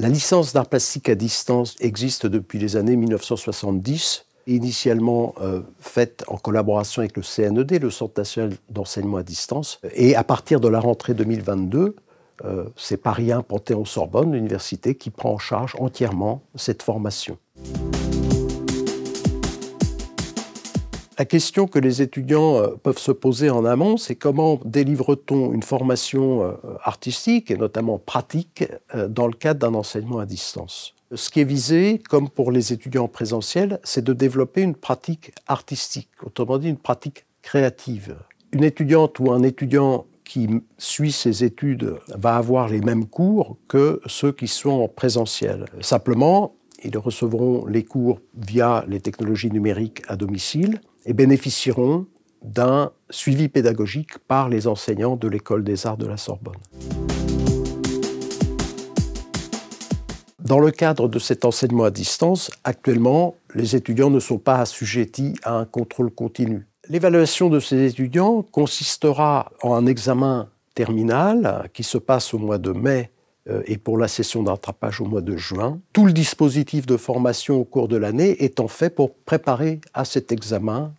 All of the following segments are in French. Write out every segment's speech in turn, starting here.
La licence d'art plastique à distance existe depuis les années 1970, initialement euh, faite en collaboration avec le CNED, le Centre national d'enseignement à distance. Et à partir de la rentrée 2022, euh, c'est Paris 1 Panthéon-Sorbonne, l'université, qui prend en charge entièrement cette formation. La question que les étudiants euh, peuvent se poser en amont, c'est comment délivre-t-on une formation euh, artistique et notamment pratique euh, dans le cadre d'un enseignement à distance ce qui est visé, comme pour les étudiants présentiels, c'est de développer une pratique artistique, autrement dit une pratique créative. Une étudiante ou un étudiant qui suit ses études va avoir les mêmes cours que ceux qui sont en présentiel. Simplement, ils recevront les cours via les technologies numériques à domicile et bénéficieront d'un suivi pédagogique par les enseignants de l'École des arts de la Sorbonne. Dans le cadre de cet enseignement à distance, actuellement, les étudiants ne sont pas assujettis à un contrôle continu. L'évaluation de ces étudiants consistera en un examen terminal qui se passe au mois de mai euh, et pour la session d'attrapage au mois de juin. Tout le dispositif de formation au cours de l'année étant fait pour préparer à cet examen.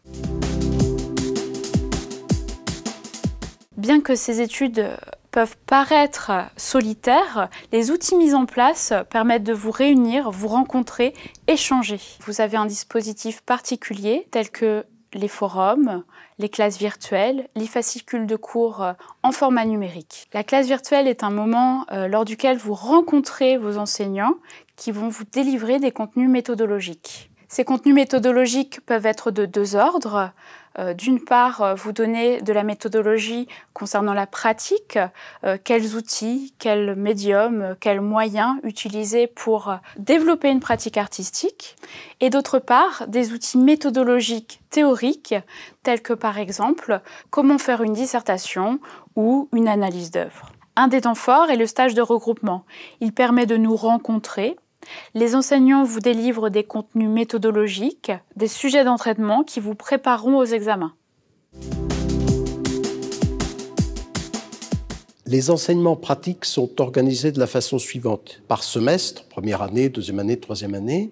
Bien que ces études peuvent paraître solitaires, les outils mis en place permettent de vous réunir, vous rencontrer, échanger. Vous avez un dispositif particulier tel que les forums, les classes virtuelles, les fascicules de cours euh, en format numérique. La classe virtuelle est un moment euh, lors duquel vous rencontrez vos enseignants qui vont vous délivrer des contenus méthodologiques. Ces contenus méthodologiques peuvent être de deux ordres. Euh, d'une part, euh, vous donner de la méthodologie concernant la pratique, euh, quels outils, quels médiums, quels moyens utiliser pour développer une pratique artistique, et d'autre part, des outils méthodologiques théoriques, tels que par exemple comment faire une dissertation ou une analyse d'œuvre. Un des temps forts est le stage de regroupement. Il permet de nous rencontrer, les enseignants vous délivrent des contenus méthodologiques, des sujets d'entraînement qui vous prépareront aux examens. Les enseignements pratiques sont organisés de la façon suivante. Par semestre, première année, deuxième année, troisième année,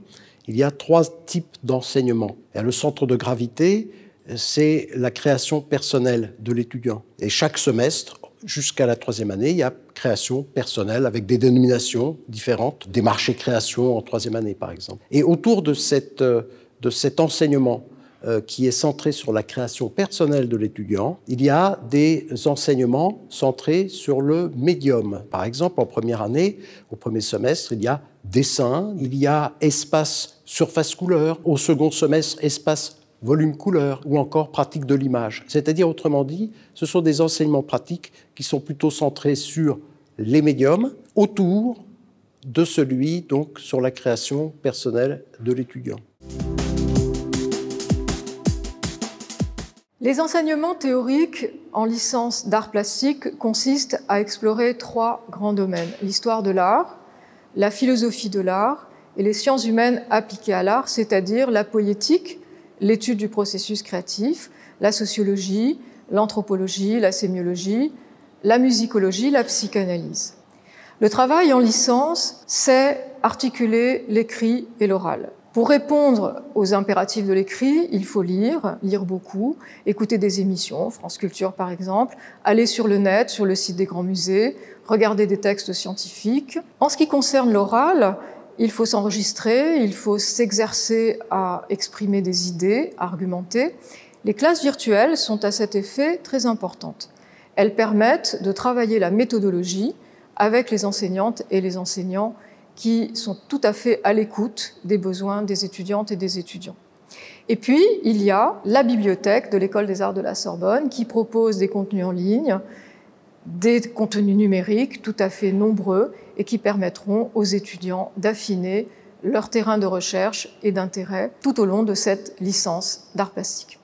il y a trois types d'enseignements. Le centre de gravité, c'est la création personnelle de l'étudiant. Et chaque semestre, jusqu'à la troisième année, il y a création personnelle avec des dénominations différentes, des marchés création en troisième année par exemple. Et autour de, cette, euh, de cet enseignement euh, qui est centré sur la création personnelle de l'étudiant, il y a des enseignements centrés sur le médium. Par exemple, en première année, au premier semestre, il y a dessin, il y a espace surface couleur, au second semestre, espace volume couleur ou encore pratique de l'image. C'est-à-dire, autrement dit, ce sont des enseignements pratiques qui sont plutôt centrés sur les médiums autour de celui, donc, sur la création personnelle de l'étudiant. Les enseignements théoriques en licence d'art plastique consistent à explorer trois grands domaines. L'histoire de l'art, la philosophie de l'art et les sciences humaines appliquées à l'art, c'est-à-dire la poétique, l'étude du processus créatif, la sociologie, l'anthropologie, la sémiologie, la musicologie, la psychanalyse. Le travail en licence, c'est articuler l'écrit et l'oral. Pour répondre aux impératifs de l'écrit, il faut lire, lire beaucoup, écouter des émissions, France Culture par exemple, aller sur le net, sur le site des grands musées, regarder des textes scientifiques. En ce qui concerne l'oral, il faut s'enregistrer, il faut s'exercer à exprimer des idées, argumenter. Les classes virtuelles sont à cet effet très importantes. Elles permettent de travailler la méthodologie avec les enseignantes et les enseignants qui sont tout à fait à l'écoute des besoins des étudiantes et des étudiants. Et puis, il y a la bibliothèque de l'École des arts de la Sorbonne qui propose des contenus en ligne, des contenus numériques tout à fait nombreux et qui permettront aux étudiants d'affiner leur terrain de recherche et d'intérêt tout au long de cette licence d'art plastique.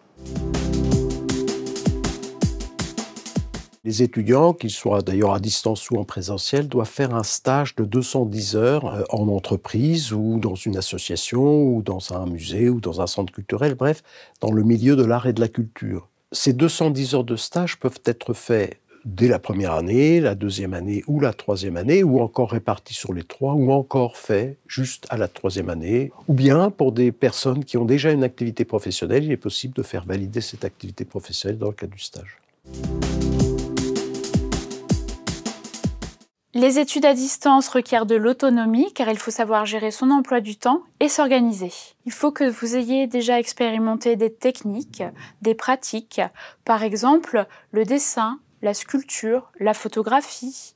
Les étudiants, qu'ils soient d'ailleurs à distance ou en présentiel, doivent faire un stage de 210 heures euh, en entreprise ou dans une association ou dans un musée ou dans un centre culturel, bref, dans le milieu de l'art et de la culture. Ces 210 heures de stage peuvent être faits dès la première année, la deuxième année ou la troisième année, ou encore réparti sur les trois, ou encore fait juste à la troisième année, ou bien pour des personnes qui ont déjà une activité professionnelle, il est possible de faire valider cette activité professionnelle dans le cadre du stage. Les études à distance requièrent de l'autonomie car il faut savoir gérer son emploi du temps et s'organiser. Il faut que vous ayez déjà expérimenté des techniques, des pratiques, par exemple le dessin, la sculpture, la photographie.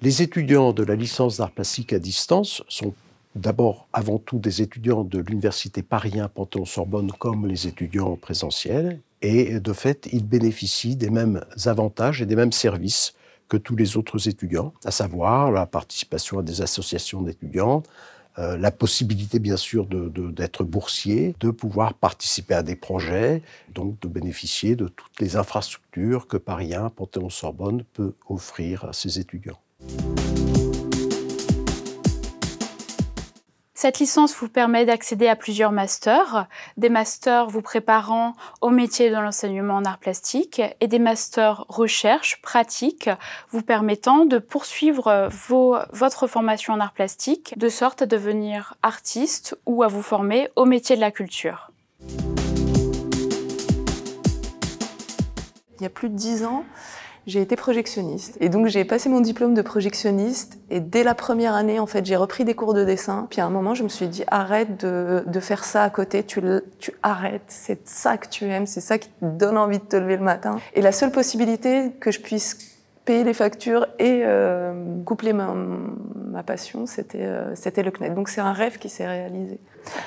Les étudiants de la licence d'art plastique à distance sont d'abord avant tout des étudiants de l'université Paris 1 sorbonne comme les étudiants présentiels et de fait ils bénéficient des mêmes avantages et des mêmes services que tous les autres étudiants, à savoir la participation à des associations d'étudiants, euh, la possibilité bien sûr d'être boursier, de pouvoir participer à des projets, donc de bénéficier de toutes les infrastructures que Paris 1, Panthéon-Sorbonne peut offrir à ses étudiants. Cette licence vous permet d'accéder à plusieurs masters, des masters vous préparant au métier de l'enseignement en arts plastiques et des masters recherche, pratique, vous permettant de poursuivre vos, votre formation en arts plastiques de sorte à devenir artiste ou à vous former au métier de la culture. Il y a plus de dix ans, j'ai été projectionniste. Et donc j'ai passé mon diplôme de projectionniste et dès la première année, en fait, j'ai repris des cours de dessin. Puis à un moment, je me suis dit, arrête de, de faire ça à côté, tu, tu arrêtes, c'est ça que tu aimes, c'est ça qui te donne envie de te lever le matin. Et la seule possibilité que je puisse payer les factures et euh, coupler ma, passion, c'était euh, c'était le CNET. Donc c'est un rêve qui s'est réalisé.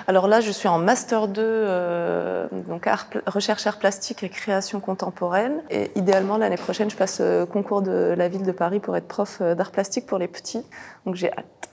Alors là, je suis en Master 2, euh, donc art, recherche art plastique et création contemporaine. Et idéalement, l'année prochaine, je passe concours de la ville de Paris pour être prof d'art plastique pour les petits. Donc j'ai hâte.